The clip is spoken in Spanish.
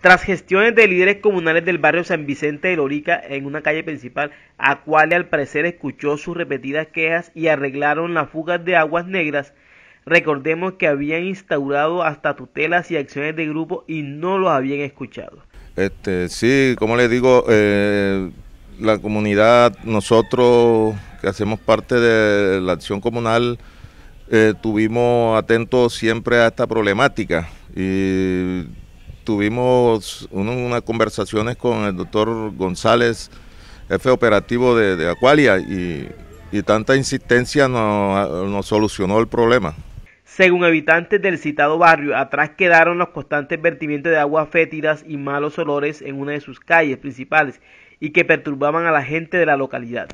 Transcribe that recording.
Tras gestiones de líderes comunales del barrio San Vicente de Lorica en una calle principal, a cual al parecer escuchó sus repetidas quejas y arreglaron las fugas de aguas negras. Recordemos que habían instaurado hasta tutelas y acciones de grupo y no los habían escuchado. Este, sí, como les digo, eh, la comunidad, nosotros que hacemos parte de la acción comunal, eh, tuvimos atentos siempre a esta problemática y tuvimos unas conversaciones con el doctor González, jefe operativo de, Acualia, y, tanta insistencia nos solucionó el problema. Según habitantes del citado barrio, atrás quedaron los constantes vertimientos de aguas fétidas y malos olores en una de sus calles principales y que perturbaban a la gente de la localidad.